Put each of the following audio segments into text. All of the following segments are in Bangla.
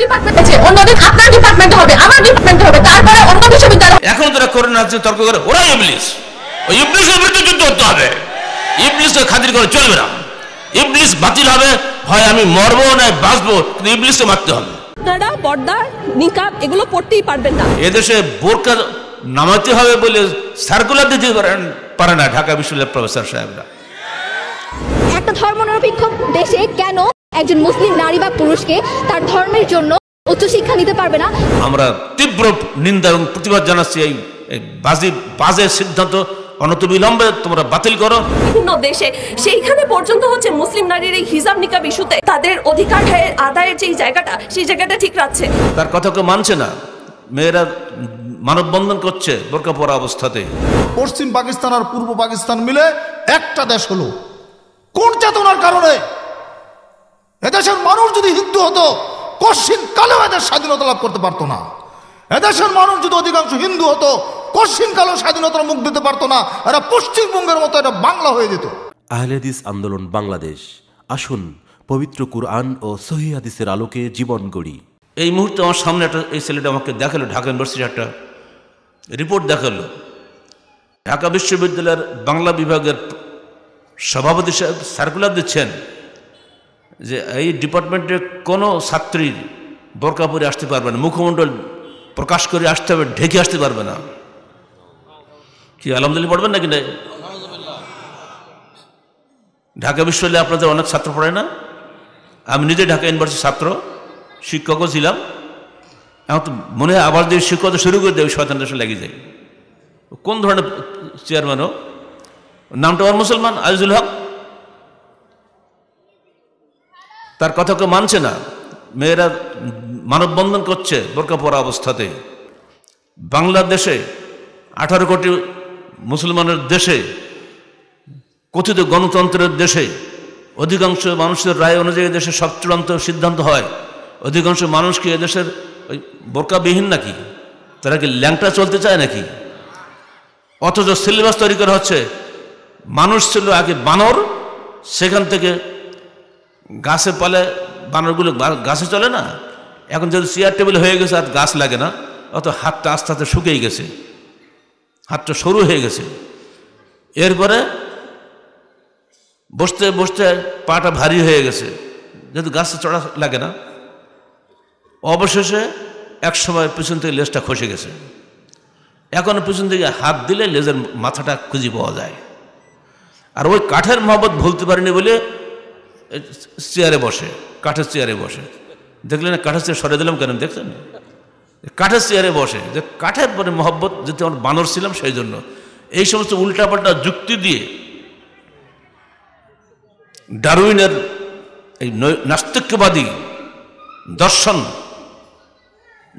বিশ্ববিদ্যালয় এগুলো পারবেন না এদেশে নামাতে হবে বলে সার্কুলার দিতে পারেন পারে না ঢাকা বিশ্ববিদ্যালয়ের প্রফেসর সাহেবরা একটা ধর্মনিরপেক্ষ দেশে কেন একজন মুসলিম নারী বা পুরুষকে তার ধর্মের জন্য উচ্চশিক্ষা নিতে পারবে না আমরা তীব্র নিন্দা এবং প্রতিবাদ জানাচ্ছি এই বাজে বাজে সিদ্ধান্ত অনতবিলম্বে তোমরা বাতিল করো বিভিন্ন দেশে সেইখানে পর্যন্ত হচ্ছে মুসলিম নারীর এই হিজাব নিকাব ইস্যুতে তাদের অধিকার আদায়ের যেই জায়গাটা সেই জায়গাটা ঠিক রাখছে তার কথা কেউ মানছে না মেয়েরা মানববন্ধন করছে বোরকা পরা অবস্থাতে পশ্চিম পাকিস্তান আর পূর্ব পাকিস্তান মিলে একটা দেশ হলো কোন চেতনার কারণে এদেশের মানুষ যদি হিন্দু হতো কশ্চিন কালেও এদের স্বাধীনতা লাভ করতে পারতো না এদেশের মানুষ যদি অধিকাংশ হিন্দু হতো কশ্চিন কালেও স্বাধীনতার মুখ দিতে পারতো না এরা পশ্চিমবঙ্গের মতো এটা বাংলা হয়ে যেত আহলেদিস আন্দোলন বাংলাদেশ আসুন পবিত্র কুরআন ও সহিদিসের আলোকে জীবন গড়ি এই মুহূর্তে আমার সামনে একটা এই ছেলেটা আমাকে দেখালো ঢাকা ইউনিভার্সিটি একটা রিপোর্ট দেখালো ঢাকা বিশ্ববিদ্যালয়ের বাংলা বিভাগের সভাপতি সাহেব সার্কুলার দিচ্ছেন যে এই ডিপার্টমেন্টে কোনো ছাত্রীর বোরকা পরে আসতে পারবে না মুখমণ্ডল প্রকাশ করে আসতে হবে ঢেকে আসতে পারবে না কি আলহামদুলিল্লাহ পড়বেন নাকি না ঢাকা বিশ্ববিদ্যালয়ে আপনাদের অনেক ছাত্র পড়ে না আমি নিজে ঢাকা ইউনিভার্সিটির ছাত্র শিক্ষকও ছিলাম এখন তো মনে হয় আবার যদি শিক্ষকতা শুরু করে দেয় শয়তানটা দেশে লেগে যায় কোন ধরনের চেয়ারম্যানও নামটা আমার মুসলমান আজিজুল হক তার কথা কেউ মানছে না মেয়েরা মানববন্ধন করছে বোরকা পরা অবস্থাতে বাংলাদেশে আঠারো কোটি মুসলমানের দেশে কথিত গণতন্ত্রের দেশে অধিকাংশ মানুষের রায় অনুযায়ী দেশে সব চূড়ান্ত সিদ্ধান্ত হয় অধিকাংশ মানুষ কি এদেশের ওই বোরকাবিহীন নাকি তারা কি ল্যাংটা চলতে চায় নাকি অথচ সিলেবাস তৈরি করা হচ্ছে মানুষ ছিল আগে বানর সেখান থেকে গাছে পালে বানরগুলো গাছে চলে না এখন যদি চেয়ার টেবিল হয়ে গেছে আর গাছ লাগে না অত হাতটা আস্তে আস্তে শুকিয়ে গেছে হাতটা সরু হয়ে গেছে এরপরে বসতে বসতে পাটা ভারী হয়ে গেছে যেহেতু গাছে চড়া লাগে না অবশেষে এক সময় পিছন থেকে লেজটা খসে গেছে এখন পিছন থেকে হাত দিলে লেজের মাথাটা খুঁজে পাওয়া যায় আর ওই কাঠের মহবত ভুলতে পারেনি বলে চেয়ারে বসে কাঠের চেয়ারে বসে দেখলেন না কাঠের চেয়ার সরে দিলাম কেন দেখলেন কাঠের চেয়ারে বসে যে কাঠের পরে মহব্বত যেতে আমার বানর ছিলাম সেই জন্য এই সমস্ত উল্টাপাল্টা যুক্তি দিয়ে ডারউইনের এই নাস্তিকবাদী দর্শন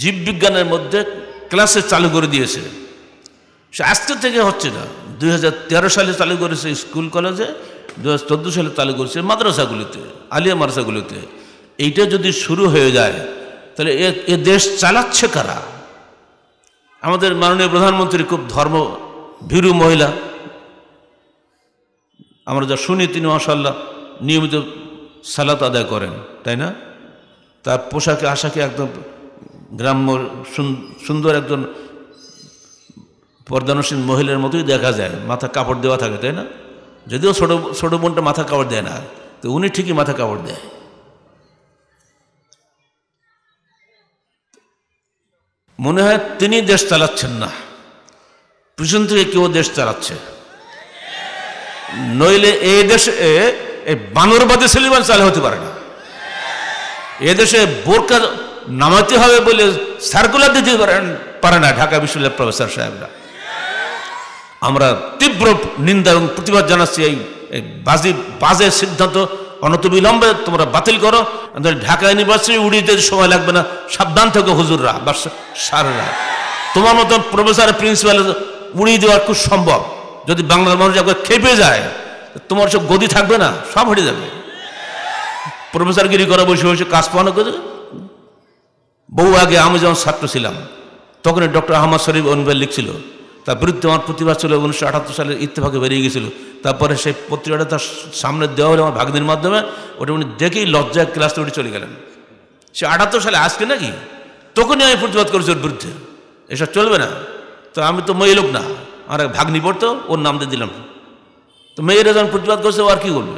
জীববিজ্ঞানের মধ্যে ক্লাসে চালু করে দিয়েছে সে আজকে থেকে হচ্ছে না দুই সালে চালু করেছে স্কুল কলেজে দু হাজার সালে চালু করছে মাদ্রাসাগুলিতে আলিয়া মাদ্রাসাগুলিতে এইটা যদি শুরু হয়ে যায় তাহলে এ দেশ চালাচ্ছে কারা আমাদের মাননীয় প্রধানমন্ত্রী খুব ধর্ম ভীরু মহিলা আমরা যা শুনি তিনি মাসাল্লাহ নিয়মিত সালাত আদায় করেন তাই না তার পোশাকে আশাকে একদম গ্রাম্য সুন্দর একজন পর্দানসীন মহিলার মতোই দেখা যায় মাথা কাপড় দেওয়া থাকে তাই না যদিও ছোট ছোট বোনটা মাথা কাপড় দেয় না তো উনি ঠিকই মাথা কাপড় দেয় মনে হয় তিনি দেশ চালাচ্ছেন না পিছন থেকে কেউ দেশ চালাচ্ছে নইলে এই দেশে এই বানরবাদী সেলিমান চালে হতে পারে না এদেশে বোরকা নামাতে হবে বলে সার্কুলার দিতে পারেন পারে না ঢাকা বিশ্ববিদ্যালয়ের প্রফেসর সাহেবরা আমরা তীব্র নিন্দা এবং প্রতিবাদ জানাচ্ছি এই বাজে বাজে সিদ্ধান্ত অনতবিলম্বে তোমরা বাতিল করো ঢাকা ইউনিভার্সিটি উড়িয়ে সময় লাগবে না সাবধান থেকে হুজুররা বা সাররা তোমার মতো প্রফেসর প্রিন্সিপাল উড়িয়ে দেওয়ার খুব সম্ভব যদি বাংলার মানুষ একবার খেপে যায় তোমার সব গদি থাকবে না সব হেঁটে যাবে প্রফেসরগিরি করা বসে বসে কাজ পাওয়ানো করে বউ আগে আমি যখন ছাত্র ছিলাম তখন ডক্টর আহমদ শরীফ অনুবাদ লিখছিল তার বিরুদ্ধে আমার প্রতিবাদ ছিল উনিশশো আটাত্তর সালের ইত্তেফাকে বেরিয়ে গেছিল তারপরে সেই পত্রিকাটা তার সামনে দেওয়া হলো আমার ভাগ্নের মাধ্যমে ওটা উনি দেখেই লজ্জায় ক্লাস উঠে চলে গেলেন সে আটাত্তর সালে আজকে নাকি তখনই আমি প্রতিবাদ করেছি ওর বিরুদ্ধে এসব চলবে না তো আমি তো মেয়ে লোক না আর এক ভাগ্নি পড়তো ওর নাম দিয়ে দিলাম তো মেয়েরা যখন প্রতিবাদ করছে ও আর কি করবে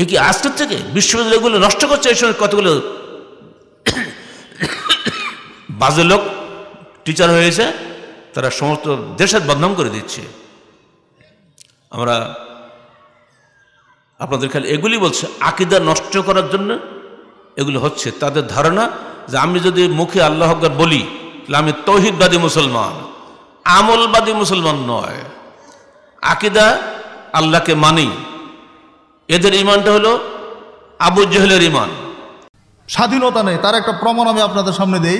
এ কি আজকের থেকে বিশ্ববিদ্যালয়গুলো নষ্ট করছে এই সময় কতগুলো বাজে লোক টিচার হয়েছে তারা সমস্ত দেশের বদনাম করে দিচ্ছে আমরা আপনাদের খালি এগুলি বলছে আকিদা নষ্ট করার জন্য এগুলি হচ্ছে তাদের ধারণা যে আমি যদি মুখে আল্লাহ আকবর বলি তাহলে আমি তৌহিদবাদী মুসলমান আমলবাদী মুসলমান নয় আকিদা আল্লাহকে মানি এদের ইমানটা হলো আবু জহলের ইমান স্বাধীনতা নেই তার একটা প্রমাণ আমি আপনাদের সামনে দেই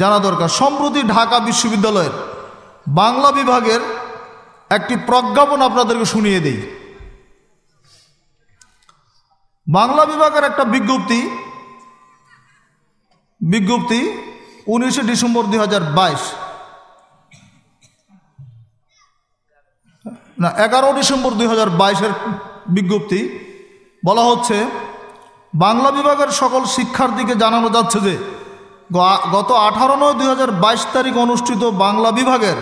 জানা দরকার সম্প্রতি ঢাকা বিশ্ববিদ্যালয়ের বাংলা বিভাগের একটি প্রজ্ঞাপন আপনাদেরকে শুনিয়ে দেই বাংলা বিভাগের একটা বিজ্ঞপ্তি বিজ্ঞপ্তি উনিশে ডিসেম্বর দুই না এগারো ডিসেম্বর দুই হাজার বাইশের বিজ্ঞপ্তি বলা হচ্ছে বাংলা বিভাগের সকল শিক্ষার্থীকে জানানো যাচ্ছে যে গত আঠারো নয় দুই তারিখ অনুষ্ঠিত বাংলা বিভাগের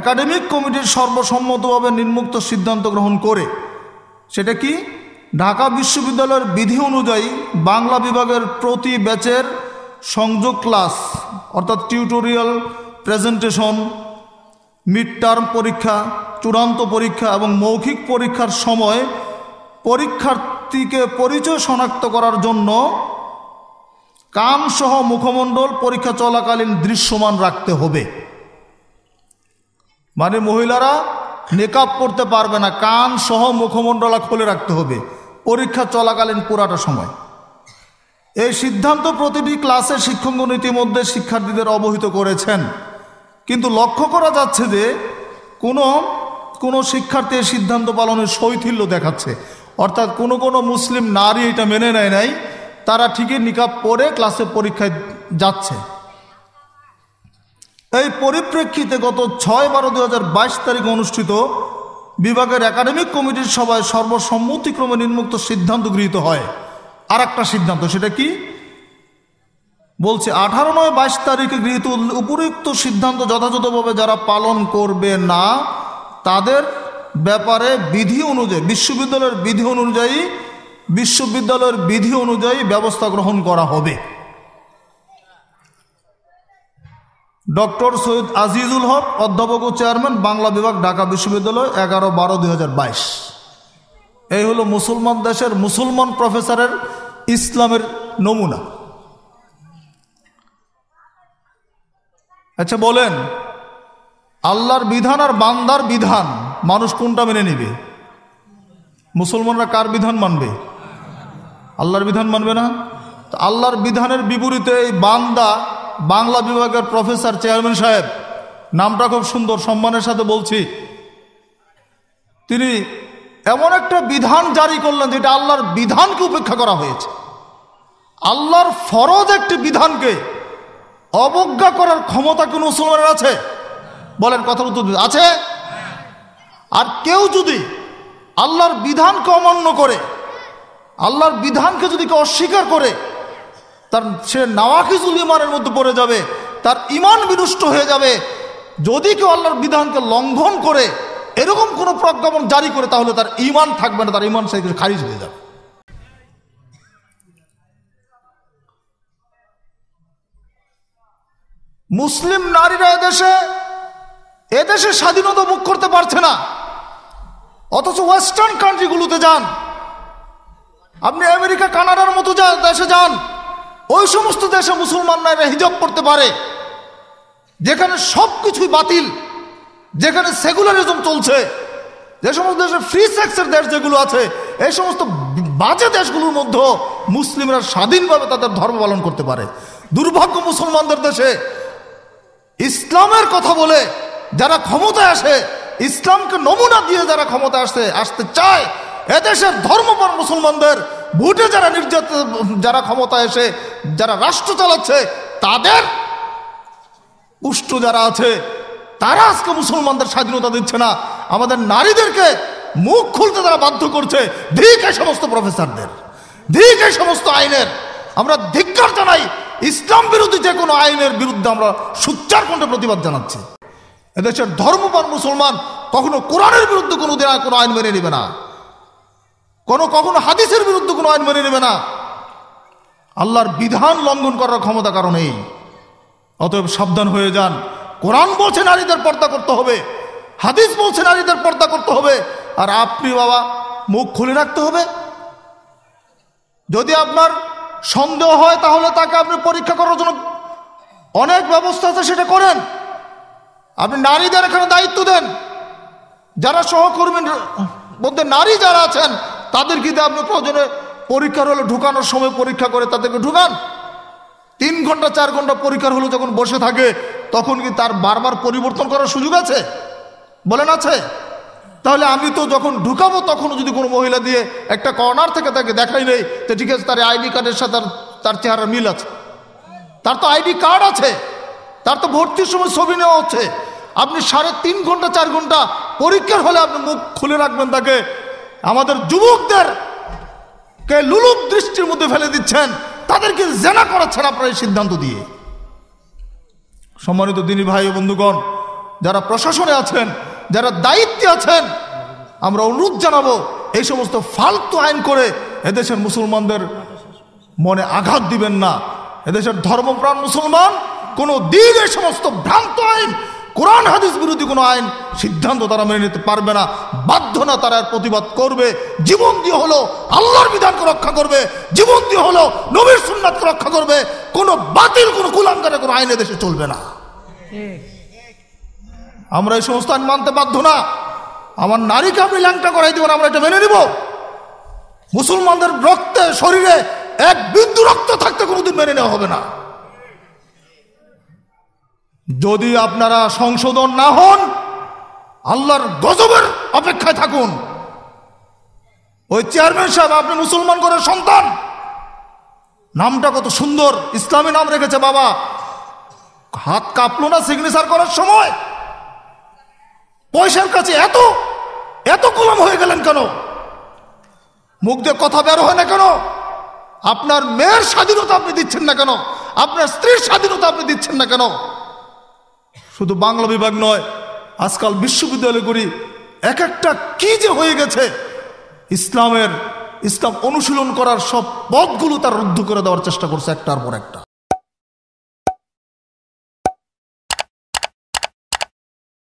একাডেমিক কমিটির সর্বসম্মতভাবে নির্মুক্ত সিদ্ধান্ত গ্রহণ করে সেটা কি ঢাকা বিশ্ববিদ্যালয়ের বিধি অনুযায়ী বাংলা বিভাগের প্রতি ব্যাচের সংযোগ ক্লাস অর্থাৎ টিউটোরিয়াল প্রেজেন্টেশন মিড টার্ম পরীক্ষা চূড়ান্ত পরীক্ষা এবং মৌখিক পরীক্ষার সময় পরীক্ষার্থীকে পরিচয় শনাক্ত করার জন্য সহ মুখমণ্ডল পরীক্ষা চলাকালীন দৃশ্যমান রাখতে হবে মানে মহিলারা মেকআপ করতে পারবে না কান সহ মুখমণ্ডলা খুলে রাখতে হবে পরীক্ষা চলাকালীন পুরাটা সময় এই সিদ্ধান্ত প্রতিটি ক্লাসের শিক্ষকগণ ইতিমধ্যে শিক্ষার্থীদের অবহিত করেছেন কিন্তু লক্ষ্য করা যাচ্ছে যে কোনো কোনো শিক্ষার্থী এই সিদ্ধান্ত পালনের শৈথিল্য দেখাচ্ছে অর্থাৎ কোনো কোনো মুসলিম নারী এটা মেনে নেয় নাই তারা ঠিকই নিকাব পরে ক্লাসে পরীক্ষায় যাচ্ছে এই পরিপ্রেক্ষিতে গত ছয় বারো দু তারিখে অনুষ্ঠিত বিভাগের একাডেমিক কমিটির সভায় সর্বসম্মতিক্রমে নির্মুক্ত সিদ্ধান্ত গৃহীত হয় আর একটা সিদ্ধান্ত সেটা কি বলছে আঠারো নয় বাইশ তারিখে গৃহীত উপযুক্ত সিদ্ধান্ত যথাযথভাবে যারা পালন করবে না তাদের ব্যাপারে বিধি অনুযায়ী বিশ্ববিদ্যালয়ের বিধি অনুযায়ী বিশ্ববিদ্যালয়ের বিধি অনুযায়ী ব্যবস্থা গ্রহণ করা হবে ডক্টর সৈয়দ আজিজুল হক অধ্যাপক ও চেয়ারম্যান বাংলা বিভাগ ঢাকা বিশ্ববিদ্যালয় এগারো বারো দুই এই হলো মুসলমান দেশের মুসলমান প্রফেসরের ইসলামের নমুনা আচ্ছা বলেন আল্লাহর বিধান আর বান্দার বিধান মানুষ কোনটা মেনে নিবে মুসলমানরা কার বিধান মানবে আল্লাহর বিধান মানবে না তো আল্লাহর বিধানের বিপরীতে এই বান্দা বাংলা বিভাগের প্রফেসর চেয়ারম্যান সাহেব নামটা খুব সুন্দর সম্মানের সাথে বলছি তিনি এমন একটা বিধান জারি করলেন যেটা আল্লাহর বিধানকে উপেক্ষা করা হয়েছে আল্লাহর ফরজ একটি বিধানকে অবজ্ঞা করার ক্ষমতা কোনো মুসলমানের আছে বলেন কথার উত্তর আছে আর কেউ যদি আল্লাহর বিধানকে অমান্য করে আল্লাহর বিধানকে যদি কেউ অস্বীকার করে তার সে নাওয়াকিজুল ইমানের মধ্যে পড়ে যাবে তার ইমান বিনষ্ট হয়ে যাবে যদি কেউ আল্লাহর বিধানকে লঙ্ঘন করে এরকম কোনো প্রজ্ঞাপন জারি করে তাহলে তার ইমান থাকবে না তার ইমান সাইকেল খারিজ হয়ে যাবে মুসলিম নারীরা এদেশে এদেশে স্বাধীনতা মুখ করতে পারছে না অথচ ওয়েস্টার্ন কান্ট্রিগুলোতে যান আপনি আমেরিকা কানাডার মতো যা দেশে যান ওই সমস্ত দেশে মুসলমানরা হিজব করতে পারে যেখানে সব কিছুই বাতিল যেখানে সেকুলারিজম চলছে যে সমস্ত দেশে ফ্রি সেক্সের দেশ যেগুলো আছে এই সমস্ত বাজে দেশগুলোর মধ্যে মুসলিমরা স্বাধীনভাবে তাদের ধর্ম পালন করতে পারে দুর্ভাগ্য মুসলমানদের দেশে ইসলামের কথা বলে যারা ক্ষমতায় আসে ইসলামকে নমুনা দিয়ে যারা ক্ষমতা আসে আসতে চায় এদেশের ধর্মপর মুসলমানদের ভোটে যারা নির্যাত যারা ক্ষমতা এসে যারা রাষ্ট্র চালাচ্ছে তাদের উষ্ট যারা আছে তারা আজকে মুসলমানদের স্বাধীনতা দিচ্ছে না আমাদের নারীদেরকে মুখ খুলতে তারা বাধ্য করছে ধিক এই সমস্ত প্রফেসরদের ধিক এই সমস্ত আইনের আমরা ধিক্কার জানাই ইসলাম বিরোধী যে কোনো আইনের বিরুদ্ধে আমরা সুচ্চার কণ্ঠে প্রতিবাদ জানাচ্ছি এদেশের ধর্মপর মুসলমান কখনো কোরআনের বিরুদ্ধে কোনো দিন কোনো আইন মেনে নেবে না কোনো কখনো হাদিসের বিরুদ্ধে কোনো আইন মেনে নেবে না আল্লাহর বিধান লঙ্ঘন করার ক্ষমতা কারণ এই অতএব সাবধান হয়ে যান কোরআন বলছে নারীদের পর্দা করতে হবে হাদিস বলছে নারীদের পর্দা করতে হবে আর আপনি বাবা মুখ খুলে রাখতে হবে যদি আপনার সন্দেহ হয় তাহলে তাকে আপনি পরীক্ষা করার জন্য অনেক ব্যবস্থা আছে সেটা করেন আপনি নারীদের এখানে দায়িত্ব দেন যারা সহকর্মীর মধ্যে নারী যারা আছেন তাদের কিন্তু আপনি প্রয়োজনে পরীক্ষার হলে ঢুকানোর সময় পরীক্ষা করে তাদেরকে ঢুকান তিন ঘন্টা চার ঘন্টা পরীক্ষার হলো যখন বসে থাকে তখন কি তার বারবার পরিবর্তন করার সুযোগ আছে বলেন আছে তাহলে আমি তো যখন ঢুকাবো তখন যদি কোনো মহিলা দিয়ে একটা কর্নার থেকে তাকে দেখাই নেই তো ঠিক আছে তার আইডি কার্ডের সাথে তার চেহারা মিল আছে তার তো আইডি কার্ড আছে তার তো ভর্তির সময় ছবি নেওয়া হচ্ছে আপনি সাড়ে তিন ঘন্টা চার ঘন্টা পরীক্ষার হলে আপনি মুখ খুলে রাখবেন তাকে আমাদের যুবকদেরকে লুলুপ দৃষ্টির মধ্যে ফেলে দিচ্ছেন তাদেরকে জেনা করা ছাড়া প্রায় সিদ্ধান্ত দিয়ে সম্মানিত দিনী ভাই বন্ধুগণ যারা প্রশাসনে আছেন যারা দায়িত্বে আছেন আমরা অনুরোধ জানাবো এই সমস্ত ফালতু আইন করে এদেশের মুসলমানদের মনে আঘাত দিবেন না এদেশের ধর্মপ্রাণ মুসলমান কোনো দিন এই সমস্ত ভ্রান্ত আইন কোরআন হাদিস বিরোধী কোনো আইন সিদ্ধান্ত তারা মেনে নিতে পারবে না বাধ্য না তারা প্রতিবাদ করবে জীবন দিয়ে হলো আল্লাহর বিধানকে রক্ষা করবে জীবন দিয়ে হলো নবীর সুন্নাথকে রক্ষা করবে কোনো বাতিল কোনো কুলাঙ্কারে কোনো আইনে দেশে চলবে না আমরা এই সমস্ত আইন মানতে বাধ্য না আমার নারীকে আপনি ল্যাংটা করাই দেবেন আমরা এটা মেনে নিব মুসলমানদের রক্তে শরীরে এক বিন্দু রক্ত থাকতে কোনোদিন মেনে নেওয়া হবে না যদি আপনারা সংশোধন না হন আল্লাহর গজবের অপেক্ষায় থাকুন ওই চেয়ারম্যান সাহেব আপনি মুসলমান করে সন্তান নামটা কত সুন্দর ইসলামী নাম রেখেছে বাবা হাত কাঁপলো না সিগনেচার করার সময় পয়সার কাছে এত এত কলম হয়ে গেলেন কেন মুখ দিয়ে কথা বের হয় না কেন আপনার মেয়ের স্বাধীনতা আপনি দিচ্ছেন না কেন আপনার স্ত্রীর স্বাধীনতা আপনি দিচ্ছেন না কেন শুধু বাংলা বিভাগ নয় আজকাল বিশ্ববিদ্যালয়গুলি এক একটা কি যে হয়ে গেছে ইসলামের ইসলাম অনুশীলন করার সব পথগুলো তার রুদ্ধ করে দেওয়ার চেষ্টা করছে একটার পর একটা